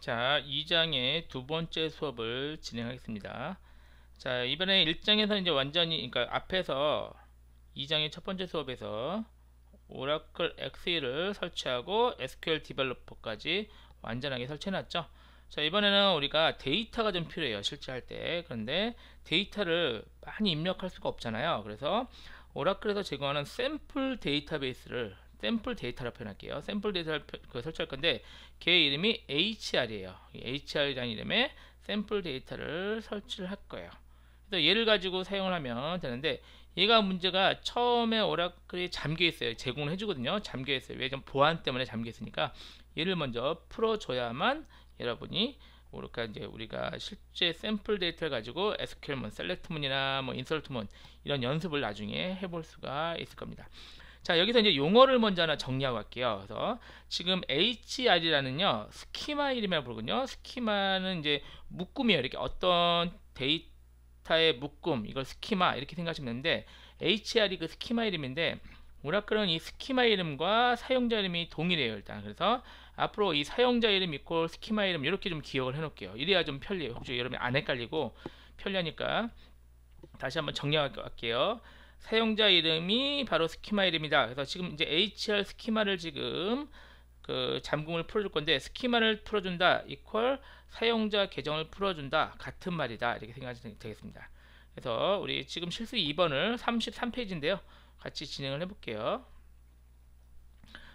자, 2장의 두 번째 수업을 진행하겠습니다. 자, 이번에 1장에서 이제 완전히, 그러니까 앞에서 2장의 첫 번째 수업에서 오라클 XE를 설치하고 SQL 디벨로퍼까지 완전하게 설치해놨죠. 자, 이번에는 우리가 데이터가 좀 필요해요. 실제 할 때. 그런데 데이터를 많이 입력할 수가 없잖아요. 그래서 오라클에서 제공하는 샘플 데이터베이스를 샘플 데이터를 표현할게요. 샘플 데이터를 그 설치할 건데 걔 이름이 HR이에요. HR이라는 이름의 샘플 데이터를 설치를 할 거예요. 그래서 얘를 가지고 사용을 하면 되는데 얘가 문제가 처음에 오라클이 잠겨 있어요. 제공을 해주거든요. 잠겨 있어요. 왜냐 보안 때문에 잠겨 있으니까 얘를 먼저 풀어줘야만 여러분이 우리가 이제 우리가 실제 샘플 데이터를 가지고 SQL문, 셀렉트문이나 뭐 인설트문 이런 연습을 나중에 해볼 수가 있을 겁니다. 자 여기서 이제 용어를 먼저 하나 정리하고 갈게요. 그래서 지금 HR이라는요 스키마 이름이라고 부르거든요. 스키마는 이제 묶음이에요. 이렇게 어떤 데이터의 묶음 이걸 스키마 이렇게 생각하시면 되는데 HR이 그 스키마 이름인데 오라클은 이 스키마 이름과 사용자 이름이 동일해요 일단 그래서 앞으로 이 사용자 이름 있고 스키마 이름 이렇게 좀 기억을 해 놓을게요 이래야 좀 편리해요 혹시 여러분이 안 헷갈리고 편리하니까 다시 한번 정리할게요 사용자 이름이 바로 스키마 이름이다. 그래서 지금 이제 HR 스키마를 지금 그 잠금을 풀어줄 건데 스키마를 풀어준다 이퀄 사용자 계정을 풀어준다 같은 말이다 이렇게 생각하시면 되겠습니다. 그래서 우리 지금 실수 2번을 33페이지인데요. 같이 진행을 해볼게요.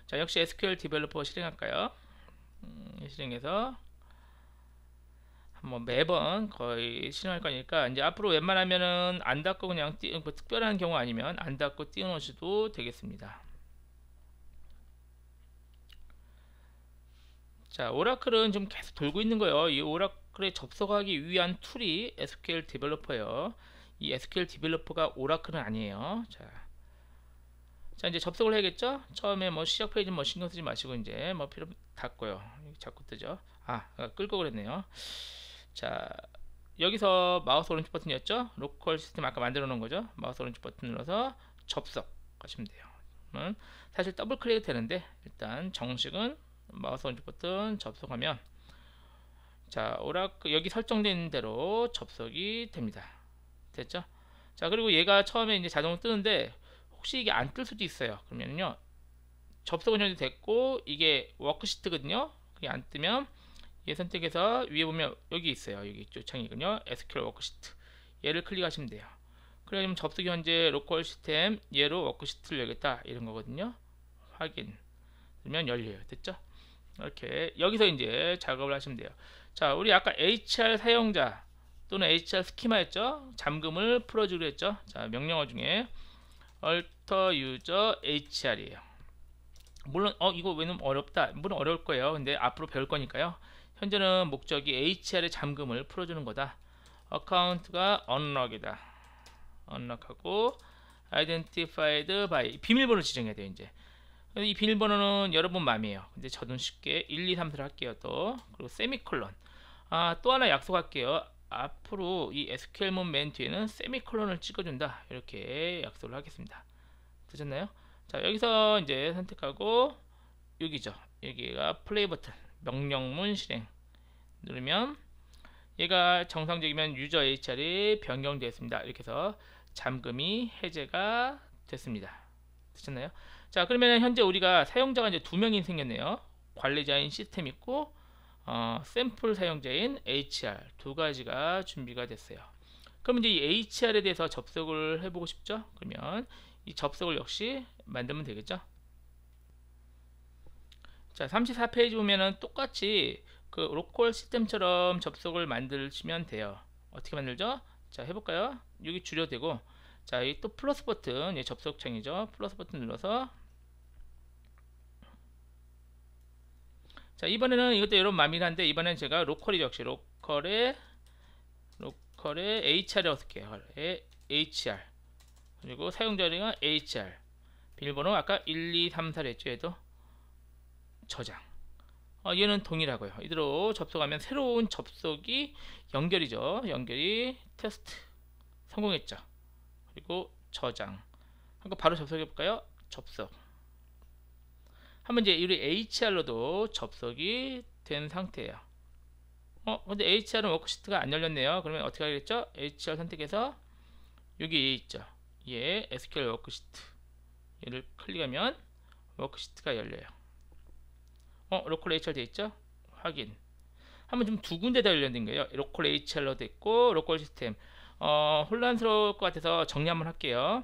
자 역시 SQL 디벨로퍼 실행할까요? 음, 실행해서 뭐 매번 거의 실행할 거니까 이제 앞으로 웬만하면은 안 닫고 그냥 띄, 뭐 특별한 경우 아니면 안 닫고 띄워놓으셔도 되겠습니다. 자 오라클은 좀 계속 돌고 있는 거예요. 이 오라클에 접속하기 위한 툴이 SQL 디벨로퍼예요. 이 SQL 디벨로퍼가 오라클은 아니에요. 자. 자 이제 접속을 해야겠죠 처음에 뭐 시작 페이지 뭐 신경 쓰지 마시고 이제 뭐 필요 닫고요 자꾸 뜨죠 아 끌고 그랬네요 자 여기서 마우스 오른쪽 버튼이었죠 로컬 시스템 아까 만들어 놓은 거죠 마우스 오른쪽 버튼 눌러서 접속 하시면 돼요 사실 더블 클릭 되는데 일단 정식은 마우스 오른쪽 버튼 접속하면 자 오라클 여기 설정된 대로 접속이 됩니다 됐죠 자 그리고 얘가 처음에 이제 자동으로 뜨는데 혹시 이게 안 뜰 수도 있어요 그러면요 접속은 현재 됐고 이게 워크시트거든요 그게 안 뜨면 얘 선택해서 위에 보면 여기 있어요. 여기 쪽 창이군요. SQL 워크시트. 얘를 클릭하시면 돼요. 그럼 접속이 현재 로컬 시스템 얘로 워크시트를 열겠다 이런 거거든요. 확인. 그러면 열려요. 됐죠? 이렇게 여기서 이제 작업을 하시면 돼요. 자, 우리 아까 HR 사용자 또는 HR 스키마였죠? 잠금을 풀어주기로 했죠? 자, 명령어 중에 alter user HR이에요. 물론 어 이거 왜냐면 어렵다. 물론 어려울 거예요. 근데 앞으로 배울 거니까요. 현재는 목적이 HR의 잠금을 풀어주는 거다. 어카운트가 u n 이다 u n 하고 identified by 비밀번호 지정해야 돼 이제. 이 비밀번호는 여러분 맘이에요. 근데 저는 쉽게 1, 2, 3, 4를 할게요. 또 그리고 세미콜론. 아, 또 하나 약속할게요. 앞으로 이 SQL문 맨 뒤에는 세미콜론을 찍어준다. 이렇게 약속을 하겠습니다. 되셨나요? 자, 여기서 이제 선택하고 여기죠. 여기가 플레이 버튼. 명령문 실행 누르면 얘가 정상적이면 유저 HR이 변경되었습니다. 이렇게 해서 잠금이 해제가 됐습니다. 되셨나요? 자 그러면 현재 우리가 사용자가 이제 두 명이 생겼네요. 관리자인 시스템 있고 어, 샘플 사용자인 HR 두 가지가 준비가 됐어요. 그럼 이제 이 HR에 대해서 접속을 해보고 싶죠? 그러면 이 접속을 역시 만들면 되겠죠? 자 34페이지 보면은 똑같이 그 로컬 시스템처럼 접속을 만들시면 돼요 어떻게 만들죠 자 해볼까요 여기 줄여되고 자이 또 플러스 버튼 예, 접속창이죠 플러스 버튼 눌러서 자 이번에는 이것도 여러분 맘이긴 한데 이번엔 제가 로컬이죠 역시 로컬에 로컬에 HR에 어떻게 해요 HR 그리고 사용자리가 HR 비밀번호 아까 1234를 했죠 얘도 저장 어, 얘는 동일하고요 이대로 접속하면 새로운 접속이 연결이죠 연결이 테스트 성공했죠 그리고 저장 한번 바로 접속해 볼까요 접속 한번 이제 우리 HR로도 접속이 된 상태예요 어 근데 HR은 워크시트가 안 열렸네요 그러면 어떻게 하겠죠 HR 선택해서 여기 있죠 얘 SQL 워크시트 얘를 클릭하면 워크시트가 열려요 어, 로컬 HR 돼 있죠? 확인. 한번 좀 두 군데 다 열려 있는 거예요. 로컬 HR로 됐고 로컬 시스템. 어, 혼란스러울 것 같아서 정리 한번 할게요.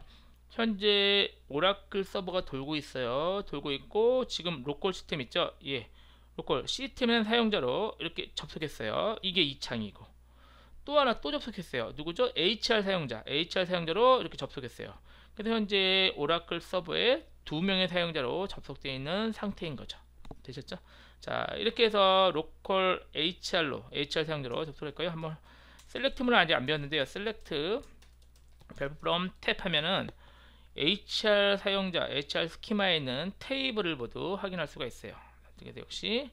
현재 오라클 서버가 돌고 있어요. 돌고 있고 지금 로컬 시스템 있죠? 예. 로컬 시스템은 사용자로 이렇게 접속했어요. 이게 이 창이고. 또 하나 또 접속했어요. 누구죠? HR 사용자. HR 사용자로 이렇게 접속했어요. 그래서 현재 오라클 서버에 두 명의 사용자로 접속되어 있는 상태인 거죠. 되셨죠? 자 이렇게 해서 로컬 HR로 HR 사용자로 접속을 했고요. 한번 셀렉트문은 아직 안 배웠는데요. 셀렉트 별프롬 탭 하면은 HR 사용자, HR 스키마에 있는 테이블을 모두 확인할 수가 있어요. 그래서 역시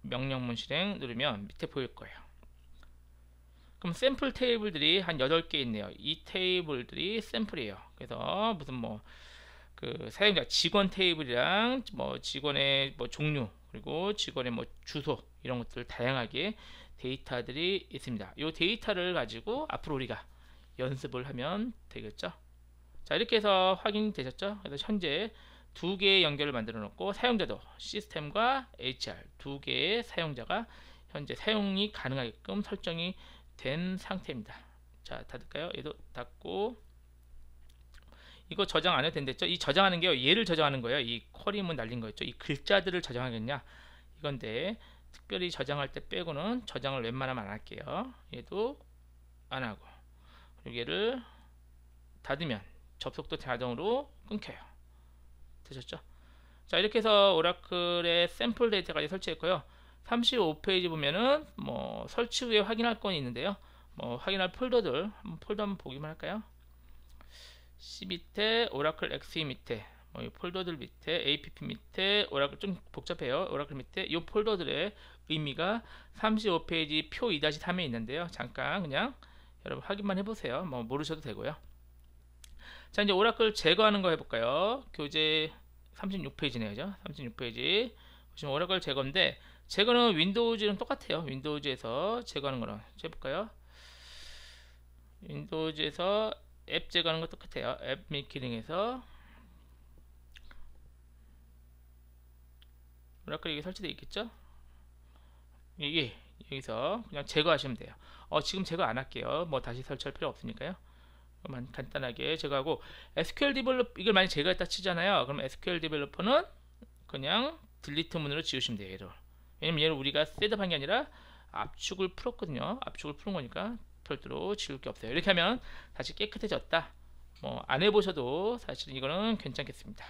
명령문 실행 누르면 밑에 보일 거예요. 그럼 샘플 테이블들이 한 8개 있네요. 이 테이블들이 샘플이에요. 그래서 무슨 뭐그 사용자 직원 테이블이랑 뭐 직원의 뭐 종류 그리고 직원의 뭐 주소 이런 것들 다양하게 데이터들이 있습니다. 이 데이터를 가지고 앞으로 우리가 연습을 하면 되겠죠. 자 이렇게 해서 확인되셨죠? 그래서 현재 두 개의 연결을 만들어 놓고 사용자도 시스템과 HR 두 개의 사용자가 현재 사용이 가능하게끔 설정이 된 상태입니다. 자 닫을까요? 얘도 닫고 이거 저장 안 해도 된댔죠? 이 저장하는 게요. 얘를 저장하는 거예요. 이 쿼리문 날린 거였죠. 이 글자들을 저장하겠냐? 이건데 특별히 저장할 때 빼고는 저장을 웬만하면 안 할게요. 얘도 안 하고 그리고 얘를 닫으면 접속도 자동으로 끊겨요. 되셨죠? 자 이렇게 해서 오라클의 샘플 데이터까지 설치했고요. 35페이지 보면은 뭐 설치 후에 확인할 건 있는데요. 뭐 확인할 폴더들 한번 폴더 한번 보기만 할까요? C 밑에 오라클 XE 밑에 뭐 폴더들 밑에 APP 밑에 오라클 좀 복잡해요. 오라클 밑에 이 폴더들의 의미가 35페이지 표 2-3에 있는데요. 잠깐 그냥 여러분 확인만 해보세요. 뭐 모르셔도 되고요. 자 이제 오라클 제거하는 거 해볼까요? 교재 36페이지네요. 그죠? 36페이지 보시면 오라클 제거인데 제거는 윈도우즈랑 똑같아요. 윈도우즈에서 제거하는 거랑 해볼까요? 윈도우즈에서 앱 제거하는 거 똑같아요. 앱 미키링에서 오라클 여기 설치되어 있겠죠? 예, 예, 여기서 그냥 제거하시면 돼요. 어, 지금 제거 안 할게요. 뭐 다시 설치할 필요 없으니까요. 그만 간단하게 제거하고 SQL 디벨롭 이걸 많이 제거했다 치잖아요. 그럼 SQL 디벨로퍼는 그냥 딜리트 문으로 지우시면 돼요. 얘를. 왜냐면 얘를 우리가 셋업한 게 아니라 압축을 풀었거든요. 압축을 푸는 거니까 별도로 지울 게 없어요 이렇게 하면 다시 깨끗해졌다 뭐 안 해보셔도 사실은 이거는 괜찮겠습니다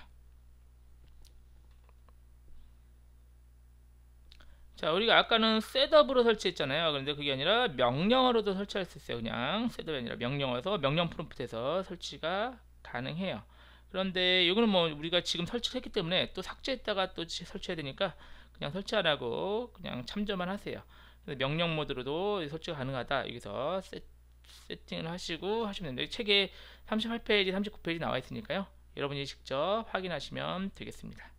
자 우리가 아까는 셋업으로 설치했잖아요 그런데 그게 아니라 명령어로도 설치할 수 있어요 그냥 셋업이 아니라 명령어에서 명령 프롬프트에서 설치가 가능해요 그런데 이거는 뭐 우리가 지금 설치했기 를 때문에 또 삭제했다가 또 설치해야 되니까 그냥 설치 하라고 그냥 참조만 하세요 명령 모드로도 설치가 가능하다. 여기서 세, 세팅을 하시고 하시면 됩니다. 책에 38페이지, 39페이지 나와 있으니까요. 여러분이 직접 확인하시면 되겠습니다.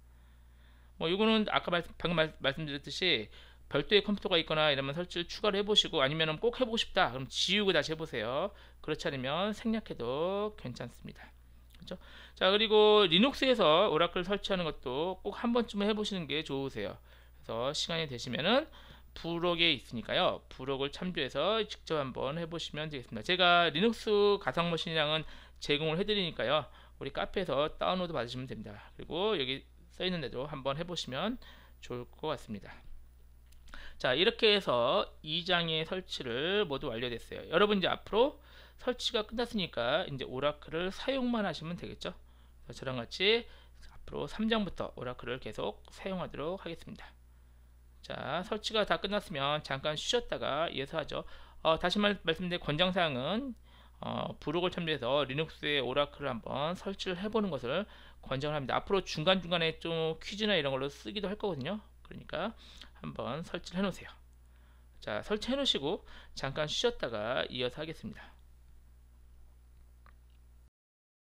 뭐 이거는 아까 말, 방금 말, 말씀드렸듯이 별도의 컴퓨터가 있거나 이러면 설치를 추가로 해보시고 아니면 꼭 해보고 싶다 그럼 지우고 다시 해보세요 그렇지 않으면 생략해도 괜찮습니다 그렇죠? 자 그리고 리눅스에서 오라클 설치하는 것도 꼭 한 번쯤은 해보시는 게 좋으세요 그래서 시간이 되시면은 브록에 있으니까요. 브록을 참조해서 직접 한번 해보시면 되겠습니다. 제가 리눅스 가상 머신이랑은 제공을 해드리니까요. 우리 카페에서 다운로드 받으시면 됩니다. 그리고 여기 써있는 데도 한번 해보시면 좋을 것 같습니다. 자 이렇게 해서 2장의 설치를 모두 완료됐어요. 여러분 이제 앞으로 설치가 끝났으니까 이제 오라클을 사용만 하시면 되겠죠. 저랑 같이 앞으로 3장부터 오라클을 계속 사용하도록 하겠습니다. 자 설치가 다 끝났으면 잠깐 쉬셨다가 이어서 하죠 어, 다시 말, 말씀드린 권장사항은 어, 브룩을 참조해서 리눅스의 오라클을 한번 설치를 해보는 것을 권장을 합니다 앞으로 중간중간에 좀 퀴즈나 이런 걸로 쓰기도 할 거거든요 그러니까 한번 설치를 해 놓으세요 자 설치해 놓으시고 잠깐 쉬었다가 이어서 하겠습니다